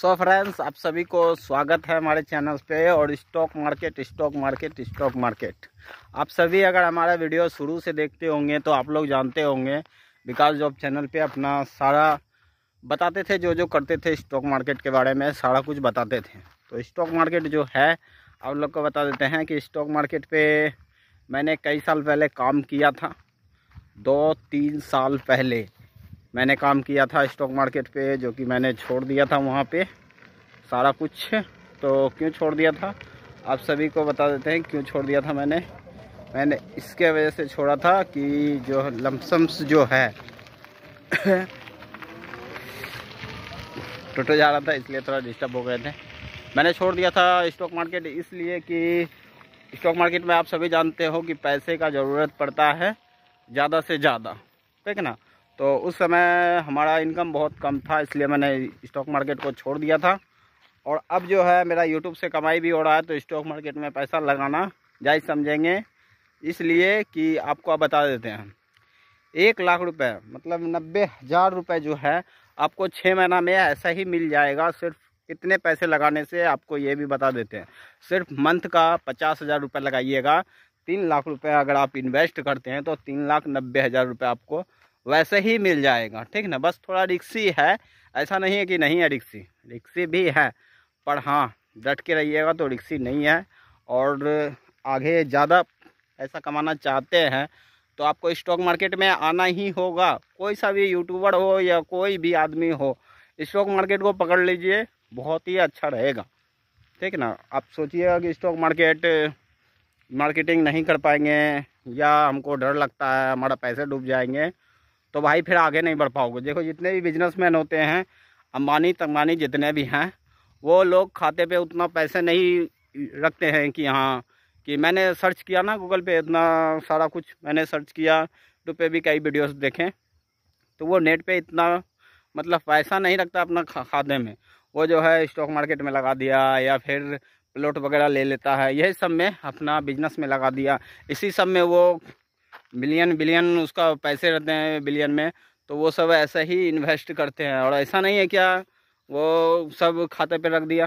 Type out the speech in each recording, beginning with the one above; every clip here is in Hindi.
सो so फ्रेंड्स आप सभी को स्वागत है हमारे चैनल पे और stock market stock market stock market आप सभी अगर हमारा वीडियो शुरू से देखते होंगे तो आप लोग जानते होंगे विकास जॉब चैनल पे अपना सारा बताते थे जो जो करते थे स्टॉक मार्केट के बारे में सारा कुछ बताते थे तो स्टॉक मार्केट जो है आप लोग को बता देते हैं कि स्टॉक मार्केट पर मैंने कई साल पहले काम किया था दो तीन साल पहले मैंने काम किया था स्टॉक मार्केट पे जो कि मैंने छोड़ दिया था वहाँ पे सारा कुछ तो क्यों छोड़ दिया था आप सभी को बता देते हैं क्यों छोड़ दिया था मैंने मैंने इसके वजह से छोड़ा था कि जो लमसम्स जो है टूटे जा रहा था इसलिए थोड़ा डिस्टर्ब हो गए थे मैंने छोड़ दिया था स्टॉक मार्केट इसलिए कि स्टॉक मार्केट में आप सभी जानते हो कि पैसे का ज़रूरत पड़ता है ज़्यादा से ज़्यादा ठीक है ना तो उस समय हमारा इनकम बहुत कम था इसलिए मैंने स्टॉक मार्केट को छोड़ दिया था और अब जो है मेरा यूट्यूब से कमाई भी हो रहा है तो स्टॉक मार्केट में पैसा लगाना जायज़ समझेंगे इसलिए कि आपको आप बता देते हैं एक लाख रुपए मतलब नब्बे हज़ार रुपये जो है आपको छः महीना में ऐसा ही मिल जाएगा सिर्फ इतने पैसे लगाने से आपको ये भी बता देते हैं सिर्फ मंथ का पचास हज़ार रुपये लगाइएगा तीन लाख रुपए अगर आप इन्वेस्ट करते हैं तो तीन लाख नब्बे हज़ार रुपये आपको वैसे ही मिल जाएगा ठीक ना बस थोड़ा रिक्सी है ऐसा नहीं है कि नहीं है रिक्सी रिक्सी भी है पर हाँ डट के रहिएगा तो रिक्सी नहीं है और आगे ज़्यादा ऐसा कमाना चाहते हैं तो आपको स्टॉक मार्केट में आना ही होगा कोई सा भी यूट्यूबर हो या कोई भी आदमी हो स्टॉक मार्केट को पकड़ लीजिए बहुत ही अच्छा रहेगा ठीक ना आप सोचिएगा कि स्टॉक मार्केट मार्केटिंग नहीं कर पाएंगे या हमको डर लगता है हमारा पैसे डूब जाएंगे तो भाई फिर आगे नहीं बढ़ पाओगे देखो जितने भी बिजनेसमैन होते हैं अम्बानी तंगानी जितने भी हैं वो लोग खाते पे उतना पैसे नहीं रखते हैं कि हाँ कि मैंने सर्च किया ना गूगल पे इतना सारा कुछ मैंने सर्च किया यूट्यूब पे भी कई वीडियोस देखें तो वो नेट पे इतना मतलब पैसा नहीं रखता अपना खाते में वो जो है स्टॉक मार्केट में लगा दिया या फिर प्लॉट वगैरह ले लेता है यही सब में अपना बिजनेस में लगा दिया इसी सब में वो बिलियन बिलियन उसका पैसे रहते हैं बिलियन में तो वो सब ऐसा ही इन्वेस्ट करते हैं और ऐसा नहीं है क्या वो सब खाते पे रख दिया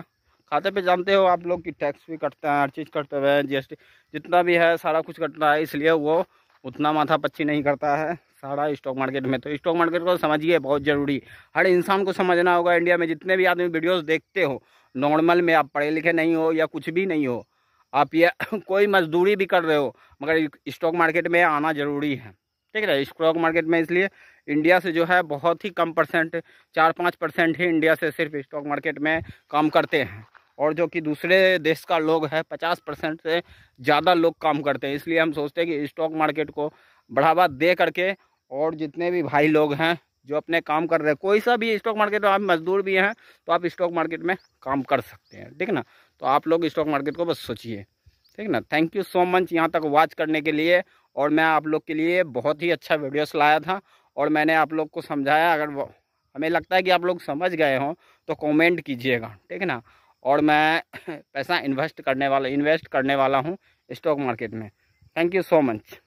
खाते पे जानते हो आप लोग कि टैक्स भी कटते हैं हर चीज़ कटते हुए जीएसटी जितना भी है सारा कुछ कटना है इसलिए वो उतना माथा पच्ची नहीं करता है सारा स्टॉक मार्केट में तो स्टॉक मार्केट को समझिए बहुत ज़रूरी हर इंसान को समझना होगा इंडिया में जितने भी आदमी वीडियोज़ देखते हो नॉर्मल में आप पढ़े लिखे नहीं हो या कुछ भी नहीं हो आप ये कोई मजदूरी भी कर रहे हो मगर स्टॉक मार्केट में आना ज़रूरी है ठीक है स्टॉक मार्केट में इसलिए इंडिया से जो है बहुत ही कम परसेंट चार पाँच परसेंट ही इंडिया से सिर्फ स्टॉक मार्केट में काम करते हैं और जो कि दूसरे देश का लोग है पचास परसेंट से ज़्यादा लोग काम करते हैं इसलिए हम सोचते हैं कि स्टॉक मार्केट को बढ़ावा दे करके और जितने भी भाई लोग हैं जो अपने काम कर रहे हैं कोई सा भी स्टॉक मार्केट में आप मजदूर भी हैं तो आप स्टॉक मार्केट में काम कर सकते हैं ठीक ना तो आप लोग स्टॉक मार्केट को बस सोचिए ठीक ना थैंक यू सो मच यहाँ तक वॉच करने के लिए और मैं आप लोग के लिए बहुत ही अच्छा वीडियोस लाया था और मैंने आप लोग को समझाया अगर हमें लगता है कि आप लोग समझ गए हों तो कॉमेंट कीजिएगा ठीक है ना और मैं पैसा इन्वेस्ट करने वाला इन्वेस्ट करने वाला हूँ स्टॉक मार्केट में थैंक यू सो मच